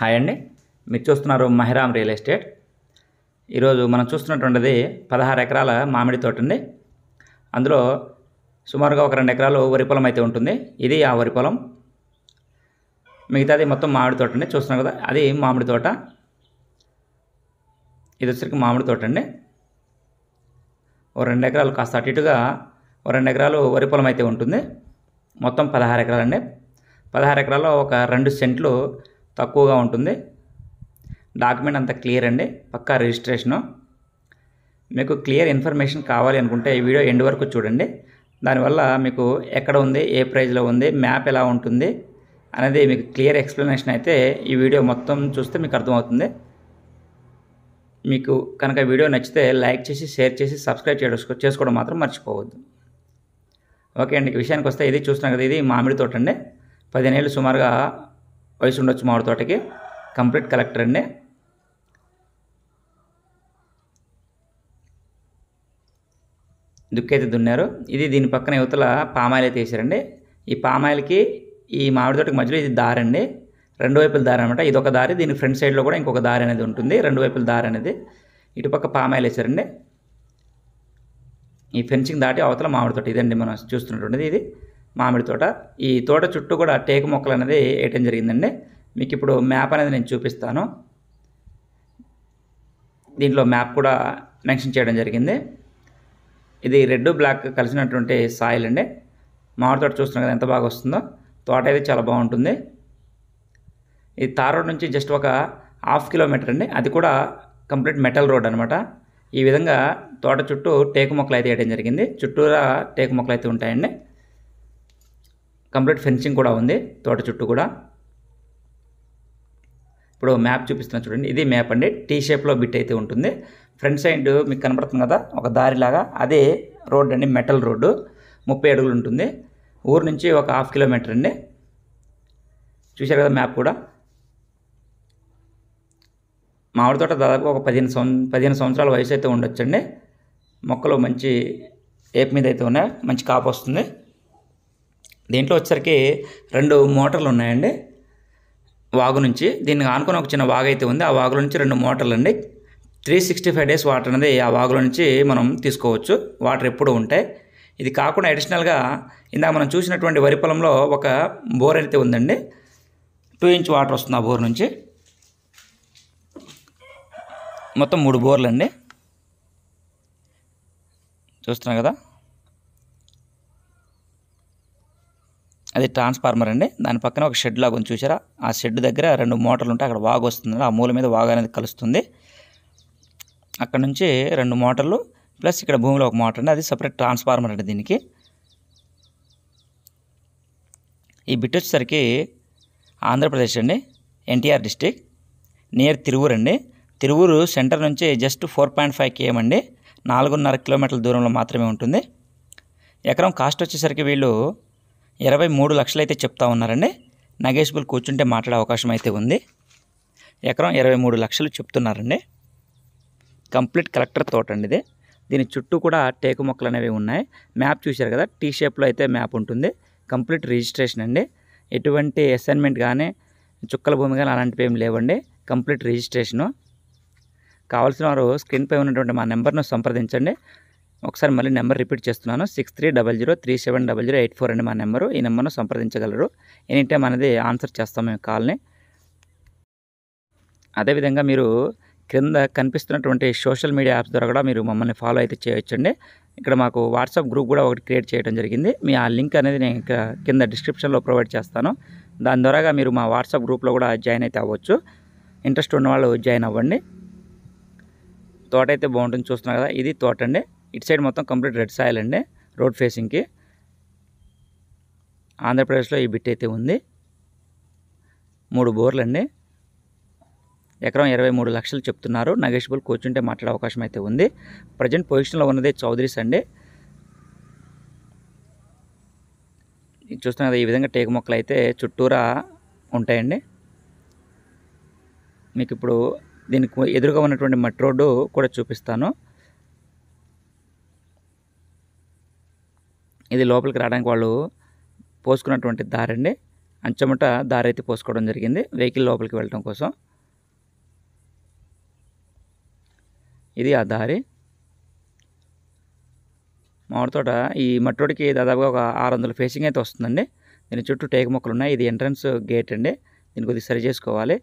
hi అండి మీరు చూస్తున్నారు మహిరామ్ రియల్ ఎస్టేట్ ఈరోజు మనం చూస్తున్నటువంటిది పదహారు ఎకరాల మామిడి తోట అండి అందులో సుమారుగా ఒక రెండు ఎకరాలు వరి పొలం అయితే ఉంటుంది ఇది ఆ వరి పొలం మిగతాది మొత్తం మామిడి తోట అండి చూస్తున్నాం కదా అది మామిడి తోట ఇది వచ్చరికి మామిడి తోట అండి ఓ రెండు ఎకరాలు కాస్త అటు ఇటుగా ఓ రెండు ఎకరాలు వరి పొలం అయితే ఉంటుంది మొత్తం పదహారు ఎకరాలండి పదహారు ఎకరాల్లో ఒక రెండు సెంట్లు తక్కువగా ఉంటుంది డాక్యుమెంట్ అంత క్లియర్ అండి పక్కా రిజిస్ట్రేషను మీకు క్లియర్ ఇన్ఫర్మేషన్ కావాలి అనుకుంటే ఈ వీడియో ఎండ్ వరకు చూడండి దానివల్ల మీకు ఎక్కడ ఉంది ఏ ప్రైజ్లో ఉంది మ్యాప్ ఎలా ఉంటుంది అనేది మీకు క్లియర్ ఎక్స్ప్లెనేషన్ అయితే ఈ వీడియో మొత్తం చూస్తే మీకు అర్థమవుతుంది మీకు కనుక వీడియో నచ్చితే లైక్ చేసి షేర్ చేసి సబ్స్క్రైబ్ చేసుకో చేసుకోవడం మాత్రం మర్చిపోవద్దు ఓకే అండి విషయానికి వస్తే ఇది చూస్తున్నాం కదా ఇది మామిడి తోట అండి ఏళ్ళు సుమారుగా వయసు ఉండొచ్చు మామిడి తోటకి కంప్లీట్ కలెక్టర్ అండి దుక్కైతే దున్నారు ఇది దీని పక్కన యువతల పామాయిల్ అయితే వేసారండి ఈ పామాయిల్కి ఈ మామిడి తోటకి మధ్యలో ఇది దారి అండి రెండు వైపుల దారి అనమాట ఇది ఒక దారి దీని ఫ్రంట్ సైడ్లో కూడా ఇంకొక దారి అనేది ఉంటుంది రెండు వైపుల దారి అనేది ఇటుపక్క పామాయిల్ వేసారండి ఈ ఫెన్సింగ్ దాటి అవతల మామిడి తోట ఇదండి మనం చూస్తున్నటువంటిది ఇది మామిడి తోట ఈ తోట చుట్టూ కూడా టేకు మొక్కలు అనేది వేయటం జరిగిందండి మీకు ఇప్పుడు మ్యాప్ అనేది నేను చూపిస్తాను దీంట్లో మ్యాప్ కూడా మెన్షన్ చేయడం జరిగింది ఇది రెడ్ బ్లాక్ కలిసినటువంటి సాయిల్ అండి మామిడి తోట చూస్తున్నాం కదా ఎంత బాగా వస్తుందో తోట అయితే చాలా బాగుంటుంది ఇది తార్ రోడ్ నుంచి జస్ట్ ఒక హాఫ్ కిలోమీటర్ అండి అది కూడా కంప్లీట్ మెటల్ రోడ్ అనమాట ఈ విధంగా తోట చుట్టూ టేకు మొక్కలు అయితే వేయడం జరిగింది చుట్టూరా టేకు మొక్కలు అయితే ఉంటాయండి కంప్లీట్ ఫెన్సింగ్ కూడా ఉంది తోట చుట్టూ కూడా ఇప్పుడు మ్యాప్ చూపిస్తున్నాను చూడండి ఇది మ్యాప్ అండి టీ షేప్లో బిట్ అయితే ఉంటుంది ఫ్రంట్ సైడ్ మీకు కనపడుతుంది కదా ఒక దారిలాగా అదే రోడ్ అండి మెటల్ రోడ్డు ముప్పై అడుగులు ఉంటుంది ఊరు నుంచి ఒక హాఫ్ కిలోమీటర్ అండి చూశారు కదా మ్యాప్ కూడా మామిడి తోట దాదాపు ఒక పదిహేను సంవ పదిహేను సంవత్సరాల వయసు అయితే ఉండొచ్చండి మొక్కలు మంచి ఏపు మీద అయితే ఉన్నాయి మంచి కాపు వస్తుంది దీంట్లో వచ్చేసరికి రెండు మోటార్లు ఉన్నాయండి వాగు నుంచి దీనికి ఆనుకొని ఒక చిన్న వాగు అయితే ఉంది ఆ వాగు నుంచి రెండు మోటార్లు అండి three sixty five days water అనేది ఆ వాగుల నుంచి మనం తీసుకోవచ్చు వాటర్ ఎప్పుడూ ఉంటాయి ఇది కాకుండా అడిషనల్గా ఇందాక మనం చూసినటువంటి వరి పొలంలో ఒక బోర్ అయితే ఉందండి టూ ఇంచ్ వాటర్ వస్తుంది ఆ బోర్ నుంచి మొత్తం మూడు బోర్లు అండి చూస్తున్నాం కదా అది ట్రాన్స్ఫార్మర్ అండి దాని పక్కన ఒక షెడ్ లాగా ఉంది చూసారా ఆ షెడ్ దగ్గర రెండు మోటార్లు ఉంటే అక్కడ వాగు వస్తుంది ఆ మూల మీద వాగు అనేది కలుస్తుంది అక్కడ నుంచి రెండు మోటార్లు ప్లస్ ఇక్కడ భూమిలో ఒక మోటార్ అండి అది సపరేట్ ట్రాన్స్ఫార్మర్ అండి దీనికి ఈ బిట్ వచ్చేసరికి ఆంధ్రప్రదేశ్ అండి ఎన్టీఆర్ డిస్టిక్ నియర్ తిరువూరు అండి తిరువూరు సెంటర్ నుంచి just four point five KM అండి నాలుగున్నర కిలోమీటర్ల దూరంలో మాత్రమే ఉంటుంది ఎకరం కాస్ట్ వచ్చేసరికి వీళ్ళు ఇరవై మూడు లక్షలు అయితే చెప్తా ఉన్నారండి నగేష్ బుల్ కూర్చుంటే మాట్లాడే అవకాశం అయితే ఉంది ఎకరం ఇరవై మూడు లక్షలు చెప్తున్నారండి కంప్లీట్ కలెక్టర్ తోట అండి ఇది దీని చుట్టూ కూడా టేకు మొక్కలు అనేవి ఉన్నాయి మ్యాప్ చూశారు కదా టీ షేప్లో అయితే మ్యాప్ ఉంటుంది కంప్లీట్ రిజిస్ట్రేషన్ అండి ఎటువంటి అసైన్మెంట్ కానీ చుక్కల భూమి కానీ అలాంటివి ఏమి లేవండి కంప్లీట్ రిజిస్ట్రేషను కావాల్సిన వారు స్క్రీన్పై ఉన్నటువంటి మా నెంబర్ను సంప్రదించండి ఒకసారి మళ్ళీ నెంబర్ రిపీట్ చేస్తున్నాను six three double zero three seven double zero eight four అండి మా నెంబరు ఈ నెంబర్ను సంప్రదించగలరు ఎనీ టైం అనేది ఆన్సర్ చేస్తాం మేము కాల్ని అదేవిధంగా మీరు క్రింద కనిపిస్తున్నటువంటి సోషల్ మీడియా యాప్స్ ద్వారా కూడా మీరు మమ్మల్ని ఫాలో అయితే చేయొచ్చండి ఇక్కడ మాకు వాట్సాప్ గ్రూప్ కూడా ఒకటి క్రియేట్ చేయడం జరిగింది మీ ఆ లింక్ అనేది నేను కింద డిస్క్రిప్షన్లో ప్రొవైడ్ చేస్తాను దాని ద్వారాగా మీరు మా వాట్సాప్ గ్రూప్లో కూడా జాయిన్ అయితే అవ్వచ్చు ఇంట్రెస్ట్ ఉన్న వాళ్ళు జాయిన్ అవ్వండి తోట అయితే బాగుంటుంది చూస్తున్నారు కదా ఇది తోట అండి ఇటు సైడ్ మొత్తం కంప్లీట్ రెడ్ సాయిల్ అండి రోడ్ ఫేసింగ్కి ఆంధ్రప్రదేశ్లో ఈ బిట్ అయితే ఉంది మూడు బోర్లు అండి ఎకరం ఇరవై మూడు లక్షలు చెప్తున్నారు నగేష్బుల్ కూర్చుంటే మాట్లాడే అవకాశం అయితే ఉంది ప్రజెంట్ పొజిషన్లో ఉన్నది చౌదరీస్ అండి చూస్తున్నారు ఈ విధంగా టేకు మొక్కలు అయితే చుట్టూరా ఉంటాయండి మీకు ఇప్పుడు దీనికి ఎదురుగా ఉన్నటువంటి మట్టి రోడ్డు కూడా చూపిస్తాను ఇది లోపలికి రావడానికి వాళ్ళు పోసుకున్నటువంటి దారండి అంచమట దారి అయితే పోసుకోవడం జరిగింది వెహికల్ లోపలికి వెళ్ళడం కోసం ఇది ఆ దారి మామిడితోట ఈ మట్టోడికి దాదాపుగా ఒక ఆరు వందల ఫేసింగ్ అయితే వస్తుందండి దీని చుట్టూ టేక మొక్కలు ఉన్నాయి ఇది ఎంట్రన్స్ గేట్ అండి దీని కొద్దిగా సరి చేసుకోవాలి